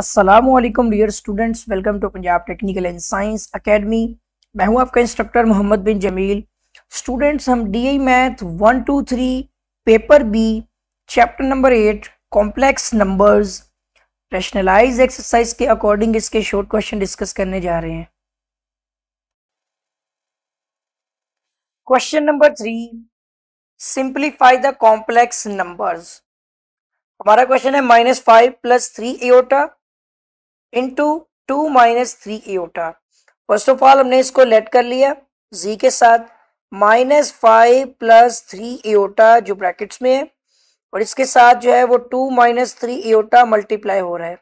Aslam dear students welcome to Punjab technical and science academy मैं हूं आपका इंस्ट्रक्टर मोहम्मद बिन जमील स्टूडेंट्स हम D I math one two three paper B chapter number eight complex numbers rationalize exercise के according इसके short question discuss करने जा रहे हैं question number three simplify the complex numbers हमारा क्वेश्चन है minus five plus three iota into two minus three iota first of all हमने इसको लेट कर लिया जी के साथ माइनस फाइव प्लस थ्री एटा जो ब्रैकेट्स में है और इसके साथ जो है वो two minus three iota multiply हो रहा है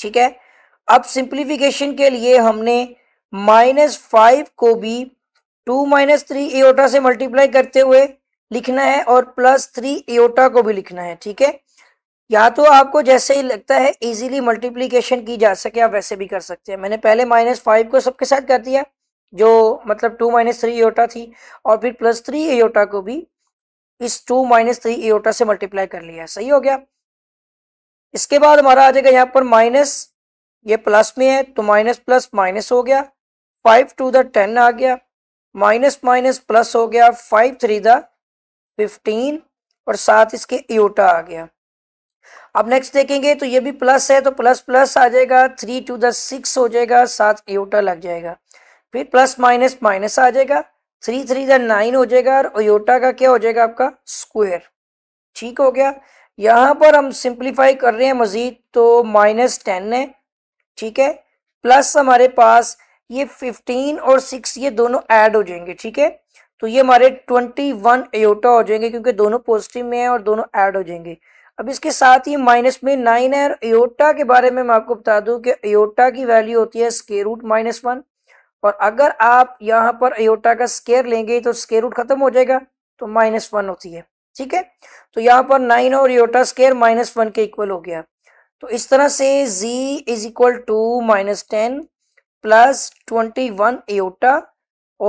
ठीक है अब सिंप्लीफिकेशन के लिए हमने माइनस फाइव को भी टू माइनस थ्री एटा से मल्टीप्लाई करते हुए लिखना है और प्लस थ्री एटा को भी लिखना है ठीक है या तो आपको जैसे ही लगता है इजीली मल्टीप्लीकेशन की जा सके आप वैसे भी कर सकते हैं मैंने पहले माइनस फाइव को सबके साथ कर दिया जो मतलब टू माइनस थ्री एटा थी और फिर प्लस थ्री एटा को भी इस टू माइनस थ्री एटा से मल्टीप्लाई कर लिया सही हो गया इसके बाद हमारा आ जाएगा यहाँ पर माइनस ये प्लस में है तो माइनस प्लस माइनस हो गया फाइव टू द टेन आ गया माइनस माइनस प्लस हो गया फाइव थ्री द फिफ्टीन और साथ इसके एटा आ गया अब नेक्स्ट देखेंगे तो ये भी प्लस है तो प्लस प्लस आ जाएगा थ्री टू द सिक्स हो जाएगा सात एयोटा लग जाएगा फिर प्लस माइनस माइनस आ जाएगा थ्री थ्री द नाइन हो जाएगा और ओयोटा का क्या हो जाएगा आपका स्क्वेयर ठीक हो गया यहाँ पर हम सिंप्लीफाई कर रहे हैं मजीद तो माइनस टेन है ठीक है प्लस हमारे पास ये फिफ्टीन और सिक्स ये दोनों ऐड हो जाएंगे ठीक है तो ये हमारे ट्वेंटी वन एयोटा हो जाएंगे क्योंकि दोनों पॉजिटिव में है और दोनों ऐड हो जाएंगे अब इसके साथ ही माइनस में नाइन है एयोटा के बारे में मैं आपको बता दूं कि एयोटा की वैल्यू होती है स्केयर रूट माइनस वन और अगर आप यहाँ पर एयोटा का स्केयर लेंगे तो स्केयर रूट खत्म हो जाएगा तो माइनस वन होती है ठीक है तो यहां पर नाइन और एयोटा स्केयर माइनस वन के इक्वल हो गया तो इस तरह से G is equal to minus ten plus twenty one iota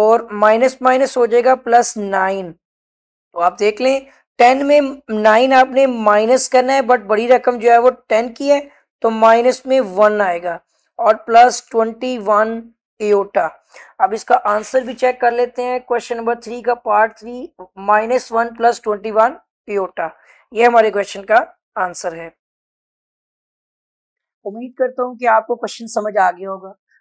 और माइनस माइनस हो जाएगा प्लस नाइन तो आप देख लें टेन में नाइन आपने माइनस करना है बट बड़ी रकम जो है वो टेन की है तो माइनस में वन आएगा और प्लस ट्वेंटी वन एटा अब इसका आंसर भी चेक कर लेते हैं क्वेश्चन नंबर थ्री का part three minus one plus twenty one iota ये हमारे क्वेश्चन का आंसर है उम्मीद करता हूं कि आपको क्वेश्चन समझ आ गया होगा